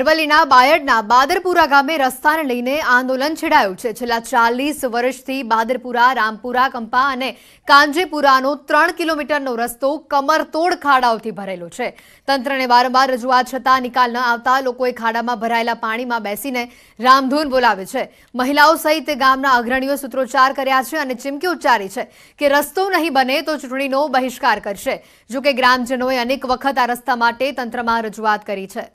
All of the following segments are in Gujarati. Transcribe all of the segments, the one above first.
અરવલ્લીના બાયડના બાદરપુરા ગામે રસ્તાને લઈને આંદોલન છેડાયું છે છેલ્લા ચાલીસ વર્ષથી બાદરપુરા રામપુરા કંપા અને કાંજીપુરાનો ત્રણ કિલોમીટરનો રસ્તો કમરતોડ ખાડાઓથી ભરેલો છે તંત્રને વારંવાર રજૂઆત છતાં નિકાલ ન આવતા લોકોએ ખાડામાં ભરાયેલા પાણીમાં બેસીને રામધૂન બોલાવે છે મહિલાઓ સહિત ગામના અગ્રણીઓ સૂત્રોચ્ચાર કર્યા છે અને ચીમકી ઉચ્ચારી છે કે રસ્તો નહીં બને તો ચૂંટણીનો બહિષ્કાર કરશે જોકે ગ્રામજનોએ અનેક વખત આ રસ્તા માટે તંત્રમાં રજૂઆત કરી છે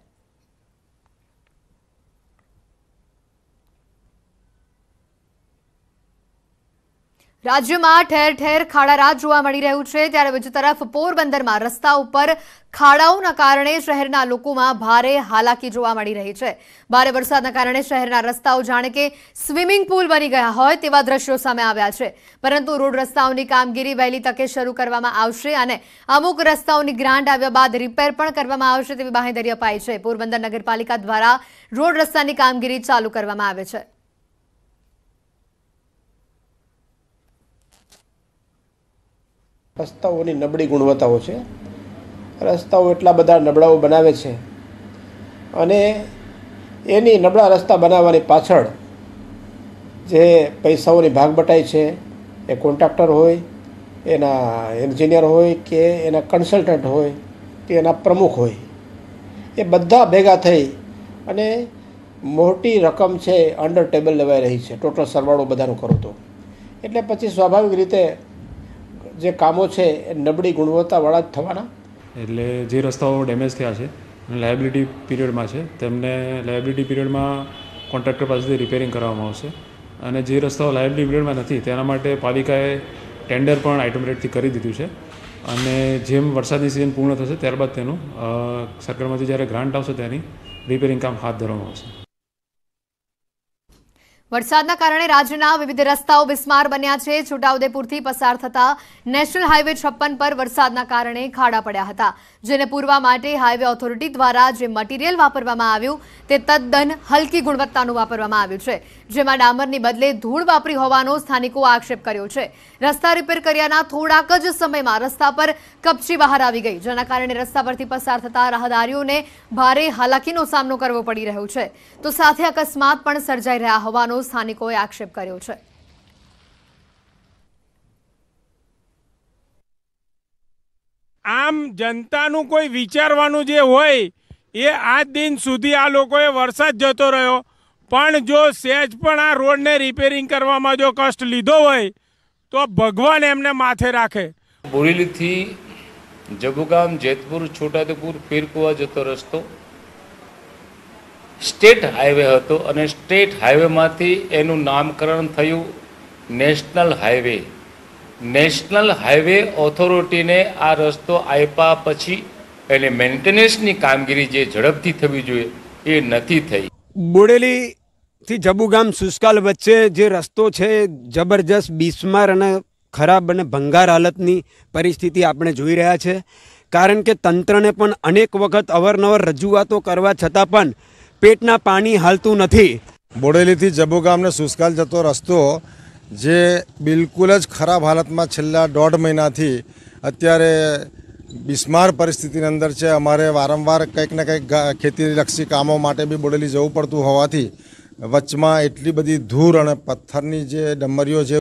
રાજ્યમાં ઠેર ઠેર ખાડારાત જોવા મળી રહ્યું છે ત્યારે બીજી તરફ પોરબંદરમાં રસ્તા ઉપર ખાડાઓના કારણે શહેરના લોકોમાં ભારે હાલાકી જોવા મળી રહી છે ભારે વરસાદના કારણે શહેરના રસ્તાઓ જાણે કે સ્વિમિંગ પુલ બની ગયા હોય તેવા દ્રશ્યો સામે આવ્યા છે પરંતુ રોડ રસ્તાઓની કામગીરી વહેલી તકે શરૂ કરવામાં આવશે અને અમુક રસ્તાઓની ગ્રાન્ટ આવ્યા બાદ રિપેર પણ કરવામાં આવશે તેવી બાંહેધરી અપાઈ છે પોરબંદર નગરપાલિકા દ્વારા રોડ રસ્તાની કામગીરી ચાલુ કરવામાં આવે છે રસ્તાઓની નબળી ગુણવત્તાઓ છે રસ્તાઓ એટલા બધા નબળાઓ બનાવે છે અને એની નબળા રસ્તા બનાવવાની પાછળ જે પૈસાઓની ભાગ બટાય છે એ કોન્ટ્રાક્ટર હોય એના એન્જિનિયર હોય કે એના કન્સલ્ટન્ટ હોય કે એના પ્રમુખ હોય એ બધા ભેગા થઈ અને મોટી રકમ છે અંડર ટેબલ લેવાઈ રહી છે ટોટલ સરવાળો બધાનું કરો તો એટલે પછી સ્વાભાવિક રીતે જે કામો છે એ નબળી ગુણવત્તાવાળા જ થવાના એટલે જે રસ્તાઓ ડેમેજ થયા છે અને લાયબિલિટી પીરિયડમાં છે તેમને લાયબિલિટી પીરિયડમાં કોન્ટ્રાક્ટર પાસેથી રિપેરિંગ કરવામાં આવશે અને જે રસ્તાઓ લાયબિલિટી પીરિયડમાં નથી તેના માટે પાલિકાએ ટેન્ડર પણ આઇટમ રેટથી કરી દીધું છે અને જેમ વરસાદની સિઝન પૂર્ણ થશે ત્યારબાદ તેનું સરકારમાંથી જ્યારે ગ્રાન્ટ આવશે તેની રિપેરિંગ કામ હાથ ધરવામાં આવશે વરસાદના કારણે રાજ્યના વિવિધ રસ્તાઓ બિસ્માર બન્યા છે છોટાઉદેપુરથી પસાર થતા નેશનલ હાઇવે છપ્પન પર વરસાદના કારણે ખાડા પડ્યા હતા જેને પૂરવા માટે હાઇવે ઓથોરિટી દ્વારા જે મટીરીયલ વાપરવામાં આવ્યું તે તદ્દન હલકી ગુણવત્તાનું વાપરવામાં આવ્યું છે જેમાં ડામરની બદલે ધૂળ વાપરી હોવાનો સ્થાનિકો આક્ષેપ કર્યો છે રસ્તા રિપેર કર્યાના થોડાક જ સમયમાં રસ્તા પર કપચી બહાર આવી ગઈ જેના કારણે રસ્તા પરથી પસાર થતા રાહદારીઓને ભારે હાલાકીનો સામનો કરવો પડી રહ્યો છે તો સાથે અકસ્માત પણ સર્જાઈ રહ્યા હોવાનો સ્થાનિકોએ આક્ષેપ કર્યો છે આમ જનતાનું કોઈ વિચારવાનું જે હોય એ આ દિન સુધી આ લોકોએ વરસાદ જતો રહ્યો પણ જો સહેજ પણ આ રોડને રિપેરિંગ કરવામાં જો કષ્ટ લીધો હોય તો ભગવાન એમને માથે રાખે બોરેલીથી જબુગામ જેતપુર છોટાદેપુર પીરકુવા જતો રસ્તો સ્ટેટ હાઈવે હતો અને સ્ટેટ હાઈવેમાંથી એનું નામકરણ થયું નેશનલ હાઈવે નેશનલ હાઈવે ઓથોરિટીને આ રસ્તો આપ્યા પછી એને મેન્ટેનન્સની કામગીરી જે ઝડપથી થવી જોઈએ એ નથી થઈ બોડેલીથી જબુગામ સુસ્કાલ વચ્ચે જે રસ્તો છે જબરજસ્ત બિસ્માર અને ખરાબ અને ભંગાર હાલતની પરિસ્થિતિ આપણે જોઈ રહ્યા છે કારણ કે તંત્રને પણ અનેક વખત અવારનવાર રજૂઆતો કરવા છતાં પણ પેટના પાણી હાલતું નથી બોડેલીથી જબુ ગામને સુસ્કાલ જતો રસ્તો જે બિલકુલ જ ખરાબ હાલતમાં છેલ્લા દોઢ મહિનાથી અત્યારે બિસ્માર પરિસ્થિતિની અંદર છે અમારે વારંવાર કંઈક ને કંઈક ખેતીલક્ષી કામો માટે બી બોડેલી જવું પડતું હોવાથી વચમાં એટલી બધી ધૂર અને પથ્થરની જે ડમરીઓ છે